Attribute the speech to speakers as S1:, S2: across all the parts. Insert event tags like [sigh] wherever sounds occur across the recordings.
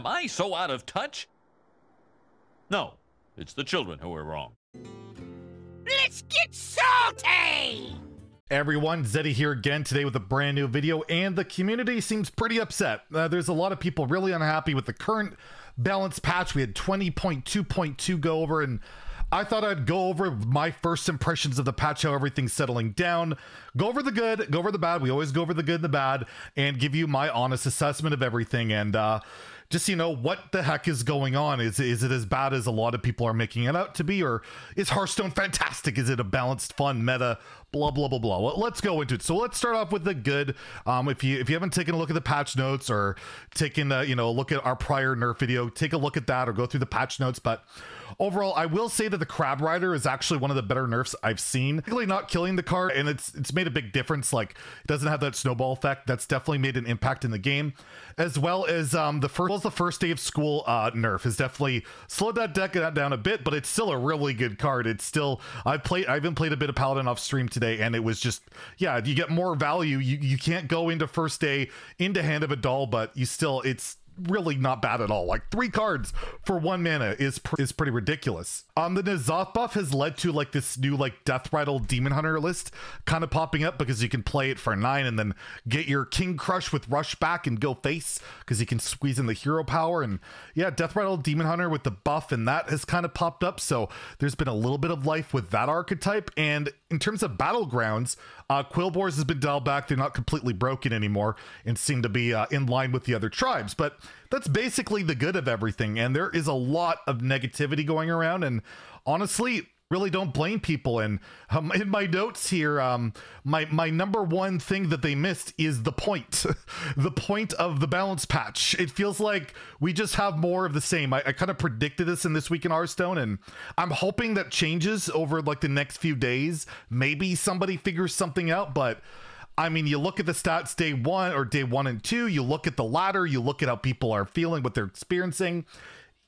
S1: Am I so out of touch? No, it's the children who are wrong. Let's get salty! Everyone, Zeddy here again today with a brand new video, and the community seems pretty upset. Uh, there's a lot of people really unhappy with the current balance patch. We had 20.2.2 go over, and I thought I'd go over my first impressions of the patch, how everything's settling down, go over the good, go over the bad. We always go over the good and the bad, and give you my honest assessment of everything. And uh, just you know what the heck is going on is is it as bad as a lot of people are making it out to be or is hearthstone fantastic is it a balanced fun meta blah blah blah blah well, let's go into it so let's start off with the good um, if you if you haven't taken a look at the patch notes or taken a, uh, you know a look at our prior nerf video take a look at that or go through the patch notes but overall i will say that the crab rider is actually one of the better nerfs i've seen particularly not killing the card and it's it's made a big difference like it doesn't have that snowball effect that's definitely made an impact in the game as well as um, the first the first day of school uh, nerf has definitely slowed that deck down a bit, but it's still a really good card. It's still I have played I have even played a bit of Paladin off stream today, and it was just yeah you get more value. You you can't go into first day into Hand of a Doll, but you still it's really not bad at all. Like three cards for one mana is pr is pretty ridiculous. Um, the Nazoth buff has led to like this new like Death Rattle Demon Hunter list kind of popping up because you can play it for nine and then get your King Crush with Rush back and go face because you can squeeze in the hero power and yeah, Death Rattle Demon Hunter with the buff and that has kind of popped up. So there's been a little bit of life with that archetype. And in terms of battlegrounds, uh, Quillbores has been dialed back. They're not completely broken anymore and seem to be uh, in line with the other tribes. But that's basically the good of everything. And there is a lot of negativity going around. And honestly, really don't blame people. And um, [laughs] in my notes here, um, my my number one thing that they missed is the point, [laughs] the point of the balance patch. It feels like we just have more of the same. I, I kind of predicted this in this week in Hearthstone, and I'm hoping that changes over like the next few days. Maybe somebody figures something out, but I mean, you look at the stats day one or day one and two, you look at the latter, you look at how people are feeling, what they're experiencing.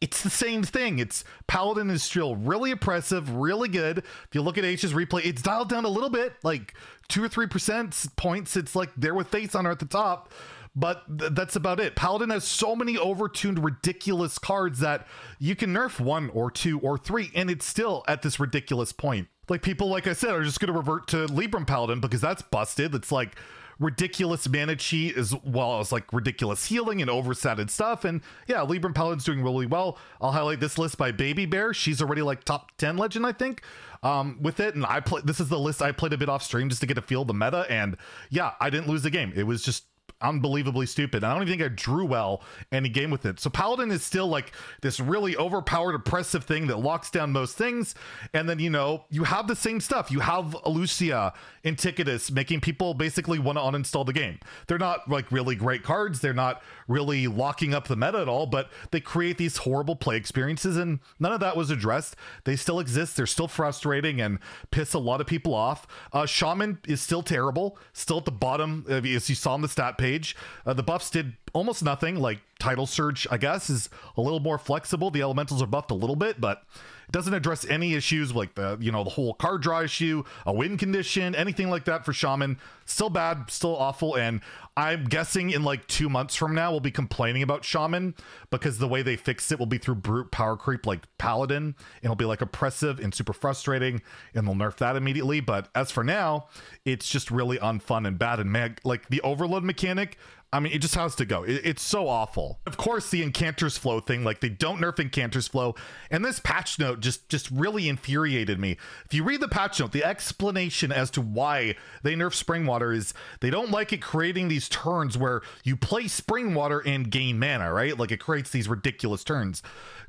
S1: It's the same thing. It's Paladin is still really oppressive, really good. If you look at H's replay, it's dialed down a little bit, like two or three percent points. It's like there with Face on her at the top but th that's about it. Paladin has so many overtuned, ridiculous cards that you can nerf one or two or three, and it's still at this ridiculous point. Like people, like I said, are just going to revert to Libram Paladin because that's busted. It's like ridiculous mana cheat as well as like ridiculous healing and and stuff. And yeah, Libram Paladin's doing really well. I'll highlight this list by Baby Bear. She's already like top 10 legend, I think, um, with it. And I play this is the list I played a bit off stream just to get a feel of the meta. And yeah, I didn't lose the game. It was just unbelievably stupid. I don't even think I drew well any game with it. So Paladin is still like this really overpowered, oppressive thing that locks down most things. And then, you know, you have the same stuff. You have Lucia and Ticketus making people basically want to uninstall the game. They're not like really great cards. They're not really locking up the meta at all, but they create these horrible play experiences. And none of that was addressed. They still exist. They're still frustrating and piss a lot of people off. Uh, Shaman is still terrible, still at the bottom, as you saw on the stat page page. Uh, the buffs did almost nothing. Like title search, I guess, is a little more flexible. The elementals are buffed a little bit, but it doesn't address any issues like the you know the whole card draw issue, a win condition, anything like that for Shaman. Still bad, still awful, and I'm guessing in like two months from now, we'll be complaining about Shaman because the way they fix it will be through brute power creep like Paladin. it'll be like oppressive and super frustrating, and they'll nerf that immediately. But as for now, it's just really unfun and bad. And man, like the overload mechanic, I mean, it just has to go. It, it's so awful. Of course, the Encanter's Flow thing, like they don't nerf Encanter's Flow, and this patch note just just really infuriated me. If you read the patch note, the explanation as to why they nerf Springwater is they don't like it creating these turns where you play Springwater and gain mana, right? Like it creates these ridiculous turns.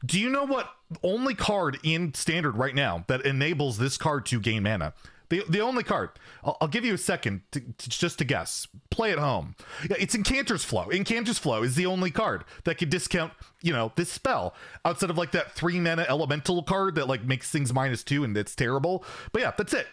S1: Do you know what only card in standard right now that enables this card to gain mana? The the only card. I'll, I'll give you a second to, to, just to guess. Play at home. Yeah, it's Encanter's Flow. Encanter's Flow is the only card that could discount, you know, this spell outside of like that three mana elemental card that like makes things minus two and it's terrible. But yeah, that's it.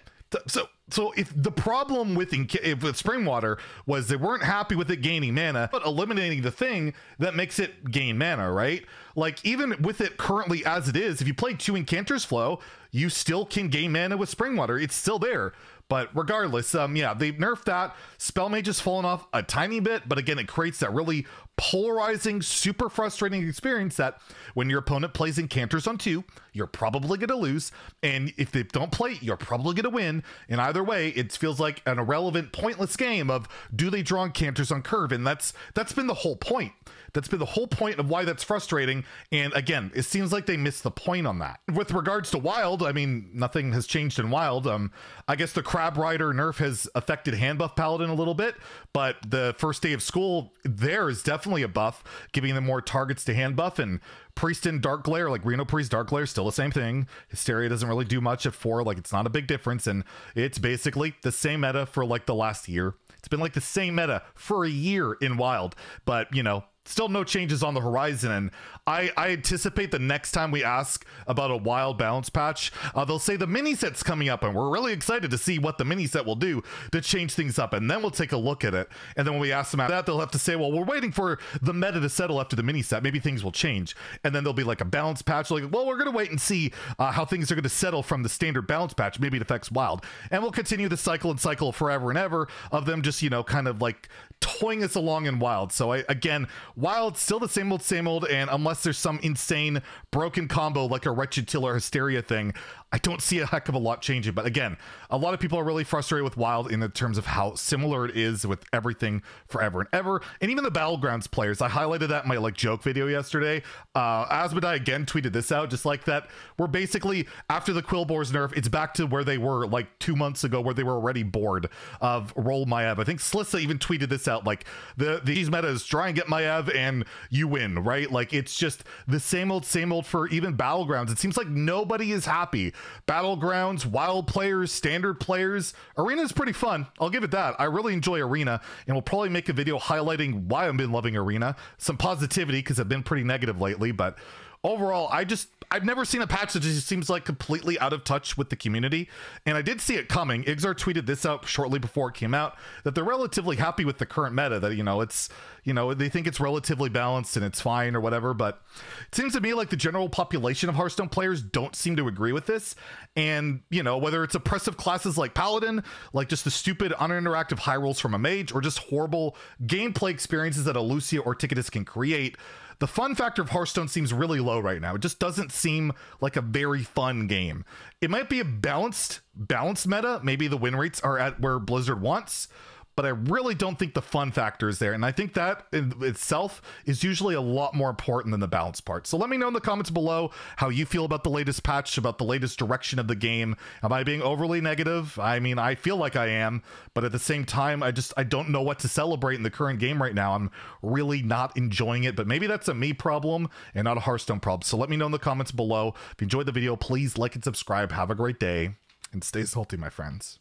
S1: So so if the problem with if eh, with Springwater was they weren't happy with it gaining mana, but eliminating the thing that makes it gain mana, right? Like even with it currently as it is, if you play two Encanter's Flow, you still can gain mana with Springwater. It's still there. But regardless, um, yeah, they nerfed that. spell mage has fallen off a tiny bit, but again, it creates that really polarizing, super frustrating experience that when your opponent plays encanters on two, you're probably going to lose. And if they don't play, you're probably going to win. And either way, it feels like an irrelevant, pointless game of do they draw encanters on curve? And that's that's been the whole point. That's been the whole point of why that's frustrating. And again, it seems like they missed the point on that. With regards to Wild, I mean, nothing has changed in Wild. Um, I guess the Crab Rider nerf has affected hand buff Paladin a little bit, but the first day of school there is definitely definitely a buff, giving them more targets to hand buff. And Priest in Dark Glare, like Reno Priest Dark Glare, still the same thing. Hysteria doesn't really do much at four, like it's not a big difference. And it's basically the same meta for like the last year. It's been like the same meta for a year in Wild, but you know, still no changes on the horizon and i i anticipate the next time we ask about a wild balance patch uh, they'll say the mini set's coming up and we're really excited to see what the mini set will do to change things up and then we'll take a look at it and then when we ask them about that they'll have to say well we're waiting for the meta to settle after the mini set maybe things will change and then there'll be like a balance patch like well we're gonna wait and see uh, how things are gonna settle from the standard balance patch maybe it affects wild and we'll continue the cycle and cycle forever and ever of them just you know kind of like toying us along in wild so i again Wild, still the same old, same old, and unless there's some insane broken combo like a Wretched Tiller Hysteria thing, I don't see a heck of a lot changing. But again, a lot of people are really frustrated with Wild in the terms of how similar it is with everything forever and ever. And even the Battlegrounds players, I highlighted that in my like joke video yesterday. Uh, Asmodai again tweeted this out just like that. We're basically, after the Quillbores nerf, it's back to where they were like two months ago where they were already bored of roll ev. I think Slissa even tweeted this out like, the, these metas, try and get ev and you win, right? Like it's just the same old, same old for even Battlegrounds. It seems like nobody is happy battlegrounds, wild players, standard players. Arena is pretty fun. I'll give it that. I really enjoy Arena, and we'll probably make a video highlighting why I've been loving Arena. Some positivity because I've been pretty negative lately, but overall, I just I've never seen a patch that just seems like completely out of touch with the community. And I did see it coming. Igzar tweeted this out shortly before it came out that they're relatively happy with the current meta. That you know it's you know they think it's relatively balanced and it's fine or whatever. But it seems to me like the general population of Hearthstone players don't seem to agree with this. And you know whether it's oppressive classes like Paladin, like just the stupid uninteractive high rolls from a mage, or just horrible gameplay experiences that a Lucia or Ticketus can create the fun factor of Hearthstone seems really low right now. It just doesn't seem like a very fun game. It might be a balanced balanced meta. Maybe the win rates are at where Blizzard wants, but I really don't think the fun factor is there. And I think that itself is usually a lot more important than the balance part. So let me know in the comments below how you feel about the latest patch, about the latest direction of the game. Am I being overly negative? I mean, I feel like I am, but at the same time, I just I don't know what to celebrate in the current game right now. I'm really not enjoying it, but maybe that's a me problem and not a Hearthstone problem. So let me know in the comments below. If you enjoyed the video, please like and subscribe. Have a great day and stay salty, my friends.